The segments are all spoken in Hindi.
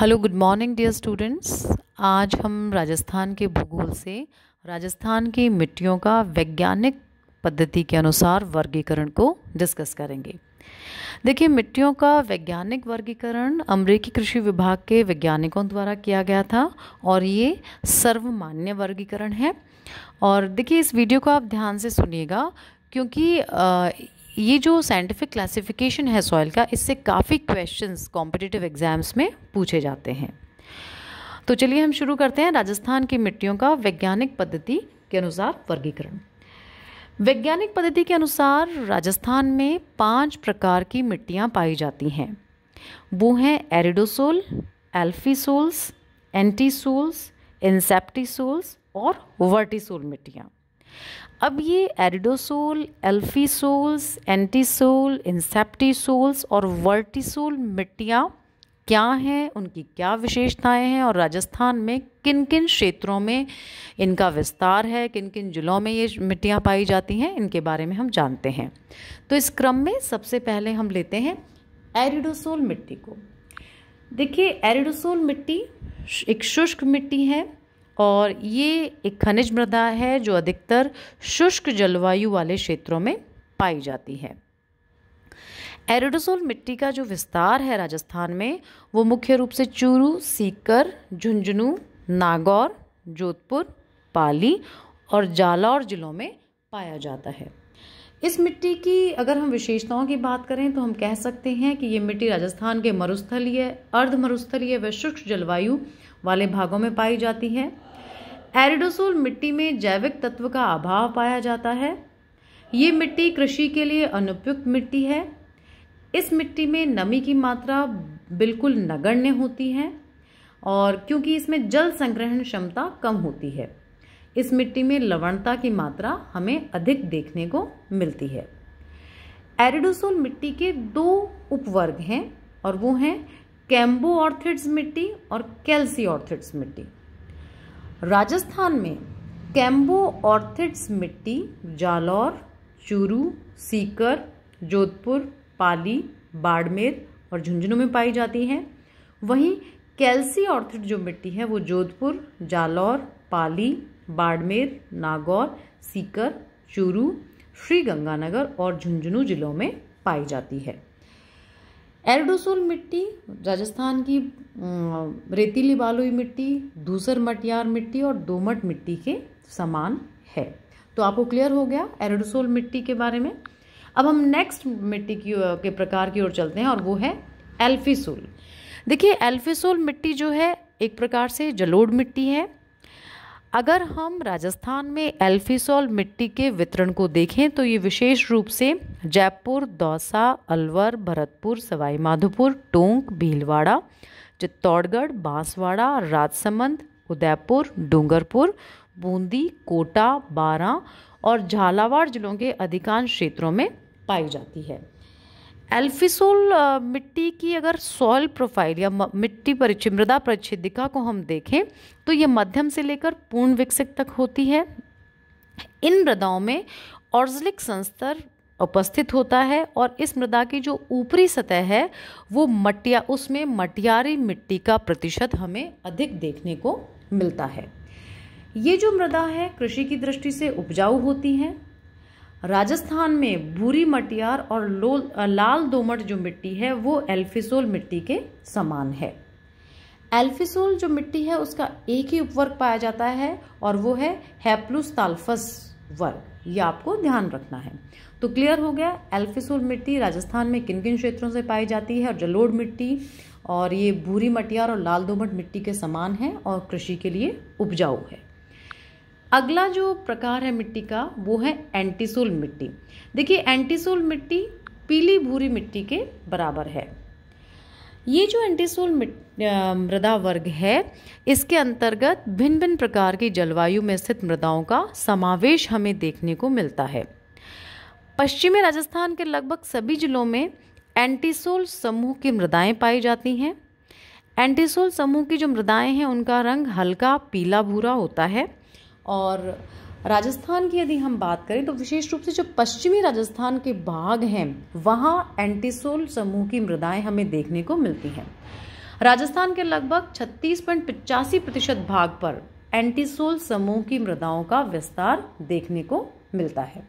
hello good morning dear students आज हम राजस्थान के भूगोल से राजस्थान की मिट्टियों का वैज्ञानिक पद्धति के अनुसार वर्गीकरण को डिस्कस करेंगे देखिए मिट्टियों का वैज्ञानिक वर्गीकरण अमरीकी कृषि विभाग के वैज्ञानिकों द्वारा किया गया था और ये सर्वमान्य वर्गीकरण है और देखिए इस वीडियो को आप ध्यान से सुनिएगा क्योंकि ये जो साइंटिफिक क्लासिफिकेशन है सॉइल का इससे काफ़ी क्वेश्चंस कॉम्पिटिटिव एग्जाम्स में पूछे जाते हैं तो चलिए हम शुरू करते हैं राजस्थान की मिट्टियों का वैज्ञानिक पद्धति के अनुसार वर्गीकरण वैज्ञानिक पद्धति के अनुसार राजस्थान में पांच प्रकार की मिट्टियाँ पाई जाती हैं वो हैं एरिडोसोल एल्फीसोल्स एंटीसोल्स इंसेप्टिसोल्स और वर्टिसोल मिट्टियाँ अब ये एरिडोसोल एल्फीसोल्स एंटीसोल इंसेप्टीसोल्स और वर्टिसोल मिट्टियाँ क्या हैं उनकी क्या विशेषताएं हैं और राजस्थान में किन किन क्षेत्रों में इनका विस्तार है किन किन जिलों में ये मिट्टियाँ पाई जाती हैं इनके बारे में हम जानते हैं तो इस क्रम में सबसे पहले हम लेते हैं एरिडोसोल मिट्टी को देखिए एरिडोसोल मिट्टी एक शुष्क मिट्टी है और ये एक खनिज मृदा है जो अधिकतर शुष्क जलवायु वाले क्षेत्रों में पाई जाती है एरोडोसोल मिट्टी का जो विस्तार है राजस्थान में वो मुख्य रूप से चूरू सीकर झुंझुनू नागौर जोधपुर पाली और जालौर ज़िलों में पाया जाता है इस मिट्टी की अगर हम विशेषताओं की बात करें तो हम कह सकते हैं कि ये मिट्टी राजस्थान के मरुस्थलीय अर्ध मरुस्थलीय व शुष्क जलवायु वाले भागों में पाई जाती है एरिडोसोल मिट्टी में जैविक तत्व का अभाव पाया जाता है ये मिट्टी कृषि के लिए अनुपयुक्त मिट्टी है इस मिट्टी में नमी की मात्रा बिल्कुल नगण्य होती है और क्योंकि इसमें जल संग्रहण क्षमता कम होती है इस मिट्टी में लवणता की मात्रा हमें अधिक देखने को मिलती है एरिडोसोल मिट्टी के दो उपवर्ग हैं और वो हैं कैम्बो ऑर्थिड्स मिट्टी और कैल्सी ऑर्थिड्स मिट्टी राजस्थान में कैम्बो ऑर्थिड्स मिट्टी जालौर चूरू सीकर जोधपुर पाली बाड़मेर और झुंझुनू में पाई जाती हैं वहीं कैल्सी ऑर्थिड जो मिट्टी है वो जोधपुर जालौर पाली बाड़मेर नागौर सीकर चूरू श्रीगंगानगर और झुंझुनू जिलों में पाई जाती है एरडोसोल मिट्टी राजस्थान की रेतीली बालुई मिट्टी दूसर मटियार मिट्टी और दोमट मिट्टी के समान है तो आपको क्लियर हो गया एरडोसोल मिट्टी के बारे में अब हम नेक्स्ट मिट्टी की के प्रकार की ओर चलते हैं और वो है एल्फिसोल देखिए एल्फिसोल मिट्टी जो है एक प्रकार से जलोढ़ मिट्टी है अगर हम राजस्थान में एल्फिसॉल मिट्टी के वितरण को देखें तो ये विशेष रूप से जयपुर दौसा अलवर भरतपुर सवाई माधोपुर टोंक भीलवाड़ा चित्तौड़गढ़ बांसवाड़ा राजसमंद उदयपुर डूंगरपुर बूंदी कोटा बारा और झालावाड़ जिलों के अधिकांश क्षेत्रों में पाई जाती है एल्फिसोल मिट्टी की अगर सॉइल प्रोफाइल या मिट्टी परिचय मृदा परिच्छेदिका को हम देखें तो ये मध्यम से लेकर पूर्ण विकसित तक होती है इन मृदाओं में ऑर्जलिक संस्तर उपस्थित होता है और इस मृदा की जो ऊपरी सतह है वो मटिया उसमें मटियारी मिट्टी का प्रतिशत हमें अधिक देखने को मिलता है ये जो मृदा है कृषि की दृष्टि से उपजाऊ होती है राजस्थान में भूरी मटियार और लाल दोमट जो मिट्टी है वो एल्फिसोल मिट्टी के समान है एल्फिसोल जो मिट्टी है उसका एक ही उपवर्ग पाया जाता है और वो है हैप्लूस वर्ग ये आपको ध्यान रखना है तो क्लियर हो गया एल्फिसोल मिट्टी राजस्थान में किन किन क्षेत्रों से पाई जाती है और जलोड़ मिट्टी और ये भूरी मटियार और लाल दोमट मिट्टी के समान है और कृषि के लिए उपजाऊ है अगला जो प्रकार है मिट्टी का वो है एंटीसोल मिट्टी देखिए एंटीसोल मिट्टी पीली भूरी मिट्टी के बराबर है ये जो एंटीसोल मृदा वर्ग है इसके अंतर्गत भिन्न भिन्न प्रकार की जलवायु में स्थित मृदाओं का समावेश हमें देखने को मिलता है पश्चिमी राजस्थान के लगभग सभी जिलों में एंटीसोल समूह की मृदाएं पाई जाती हैं एंटीसोल समूह की जो मृदाएं हैं उनका रंग हल्का पीला भूरा होता है और राजस्थान की यदि हम बात करें तो विशेष रूप से जो पश्चिमी राजस्थान के भाग हैं वहाँ एंटीसोल समूह की मृदाएं हमें देखने को मिलती हैं राजस्थान के लगभग छत्तीस पॉइंट पिचासी प्रतिशत भाग पर एंटीसोल समूह की मृदाओं का विस्तार देखने को मिलता है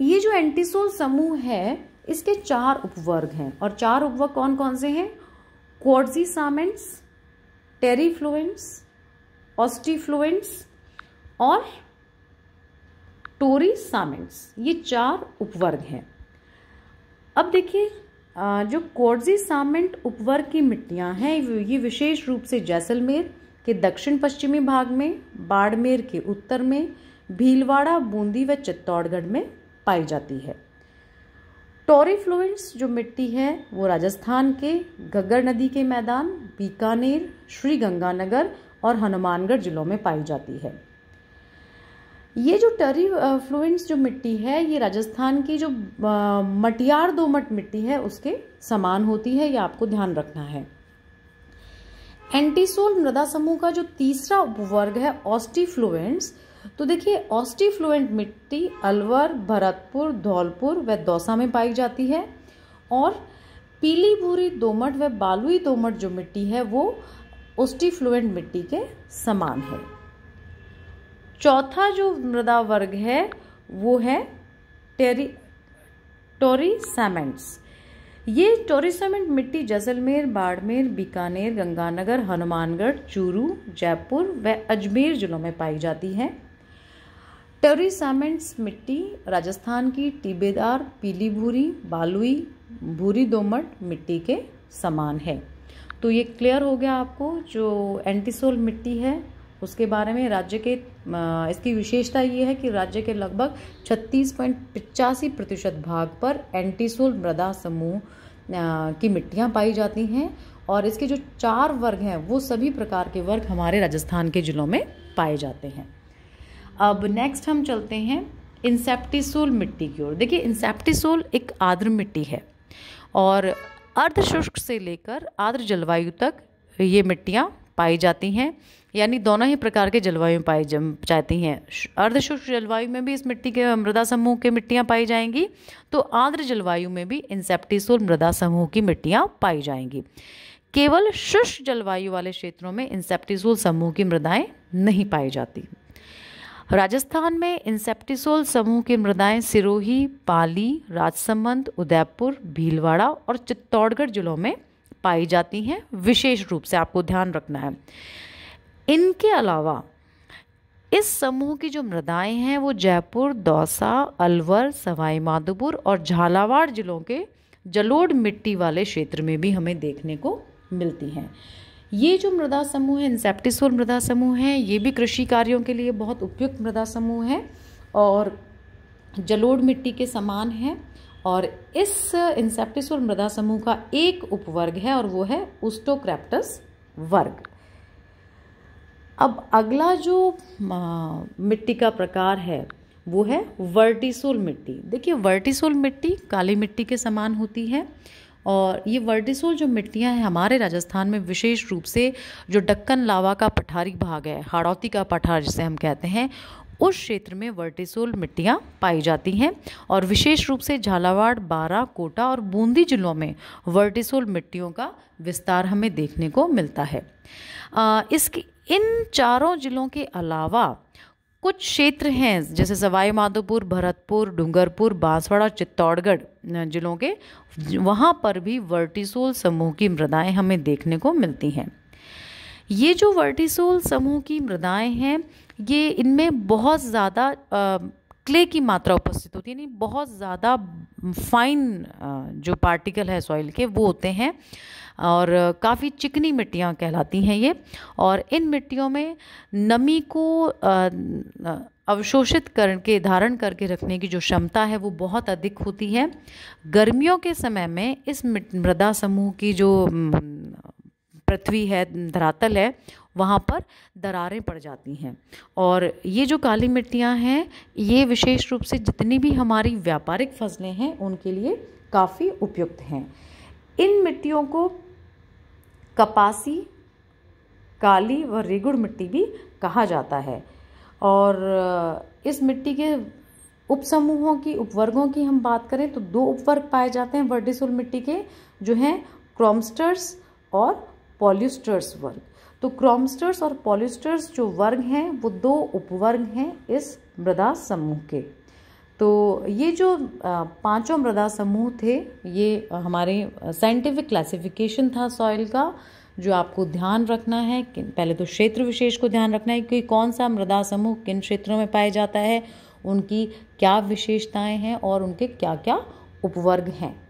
ये जो एंटीसोल समूह है इसके चार उपवर्ग हैं और चार उपवर्ग कौन कौन से हैं सामेंट्स टेरीफ्लुएंट्स ऑस्टीफ्लुएंट्स और टोरी सामेंट्स ये चार उपवर्ग हैं अब देखिए जो कोर्जी सामेंट उपवर्ग की मिट्टियाँ हैं ये विशेष रूप से जैसलमेर के दक्षिण पश्चिमी भाग में बाड़मेर के उत्तर में भीलवाड़ा बूंदी व चित्तौड़गढ़ में पाई जाती है टोरीफ्लुएंट्स जो मिट्टी है वो राजस्थान के गग्गर नदी के मैदान बीकानेर श्रीगंगानगर और हनुमानगढ़ जिलों में पाई जाती है ये जो टरी फ्लुएंट्स जो मिट्टी है ये राजस्थान की जो मटियार दोमट मिट्टी है उसके समान होती है ये आपको ध्यान रखना है एंटीसोल मृदा समूह का जो तीसरा उपवर्ग है ऑस्टीफ्लुएंट्स तो देखिए फ्लुएंट मिट्टी अलवर भरतपुर धौलपुर व दौसा में पाई जाती है और पीली भूरी दोमट व बालुई दोमट जो मिट्टी है वो फ्लुएंट मिट्टी के समान है चौथा जो मृदा वर्ग है वो है टेरी टोरीसामेंट्स ये टोरीसामेंट मिट्टी जैसलमेर बाड़मेर बीकानेर गंगानगर हनुमानगढ़ चूरू जयपुर व अजमेर जिलों में पाई जाती है सेमेंट्स मिट्टी राजस्थान की टीबेदार पीली भूरी बालुई भूरी दोमट मिट्टी के समान है तो ये क्लियर हो गया आपको जो एंटीसोल मिट्टी है उसके बारे में राज्य के इसकी विशेषता ये है कि राज्य के लगभग छत्तीस पॉइंट पिचासी प्रतिशत भाग पर एंटीसोल मृदा समूह की मिट्टियाँ पाई जाती हैं और इसके जो चार वर्ग हैं वो सभी प्रकार के वर्ग हमारे राजस्थान के ज़िलों में पाए जाते हैं अब नेक्स्ट हम चलते हैं इंसेप्टिसोल मिट्टी की ओर देखिए इंसेप्टिसोल एक आर्द्र मिट्टी है और अर्धशुष्क से लेकर आर्द्र जलवायु तक ये मिट्टियाँ पाई जाती हैं यानी दोनों ही प्रकार के जलवायु पाई जाती हैं अर्धशुष्क जलवायु में भी इस मिट्टी के मृदा समूह की मिट्टियाँ पाई जाएंगी तो आर्द्र जलवायु में भी इंसेप्टिसोल मृदा समूह की मिट्टियाँ पाई जाएंगी केवल शुष्क जलवायु वाले क्षेत्रों में इंसेप्टिसोल समूह की मृदाएँ नहीं पाई जाती राजस्थान में इंसेप्टिसोल समूह की मृदाएँ सिरोही पाली राजसमंद उदयपुर भीलवाड़ा और चित्तौड़गढ़ जिलों में पाई जाती हैं विशेष रूप से आपको ध्यान रखना है इनके अलावा इस समूह की जो मृदाएं हैं वो जयपुर दौसा अलवर सवाई माधोपुर और झालावाड़ जिलों के जलोढ़ मिट्टी वाले क्षेत्र में भी हमें देखने को मिलती हैं ये जो मृदा समूह है इंसेप्टिसोल मृदा समूह है ये भी कृषि कार्यों के लिए बहुत उपयुक्त मृदा समूह है और जलोढ़ मिट्टी के समान है और इस इंसेप्टिसोर मृदा समूह का एक उपवर्ग है और वो है उस्टोक्रैप्टस वर्ग अब अगला जो मिट्टी का प्रकार है वो है वर्टिसोल मिट्टी देखिए वर्टिसोल मिट्टी काली मिट्टी के समान होती है और ये वर्टिसोल जो मिट्टियां हैं हमारे राजस्थान में विशेष रूप से जो डक्कन लावा का पठारी भाग है हाड़ौती का पठार जिसे हम कहते हैं उस क्षेत्र में वर्टिसोल मिट्टियाँ पाई जाती हैं और विशेष रूप से झालावाड़ बारा कोटा और बूंदी जिलों में वर्टिसोल मिट्टियों का विस्तार हमें देखने को मिलता है इसकी इन चारों जिलों के अलावा कुछ क्षेत्र हैं जैसे सवाई माधोपुर भरतपुर डूंगरपुर बांसवाड़ा चित्तौड़गढ़ जिलों के वहाँ पर भी वर्टिसोल समूह की मृदाएँ हमें देखने को मिलती हैं ये जो वर्टिसोल समूह की मृदाएँ हैं ये इनमें बहुत ज़्यादा क्ले की मात्रा उपस्थित होती है यानी बहुत ज़्यादा फाइन जो पार्टिकल है सॉइल के वो होते हैं और काफ़ी चिकनी मिट्टियाँ कहलाती हैं ये और इन मिट्टियों में नमी को अवशोषित करके धारण करके रखने की जो क्षमता है वो बहुत अधिक होती है गर्मियों के समय में इस मृदा समूह की जो पृथ्वी है धरातल है वहाँ पर दरारें पड़ जाती हैं और ये जो काली मिट्टियाँ हैं ये विशेष रूप से जितनी भी हमारी व्यापारिक फसलें हैं उनके लिए काफ़ी उपयुक्त हैं इन मिट्टियों को कपासी काली व रेगुड़ मिट्टी भी कहा जाता है और इस मिट्टी के उपसमूहों की उपवर्गों की हम बात करें तो दो उपवर्ग पाए जाते हैं वर्डिसुल मिट्टी के जो हैं क्रॉमस्टर्स और पॉलिस्टर्स वर्ग तो क्रॉमस्टर्स और पॉलिस्टर्स जो वर्ग हैं वो दो उपवर्ग हैं इस मृदा समूह के तो ये जो पांचों मृदा समूह थे ये हमारे साइंटिफिक क्लासिफिकेशन था सॉइल का जो आपको ध्यान रखना है पहले तो क्षेत्र विशेष को ध्यान रखना है कि कौन सा मृदा समूह किन क्षेत्रों में पाया जाता है उनकी क्या विशेषताएं हैं और उनके क्या क्या उपवर्ग हैं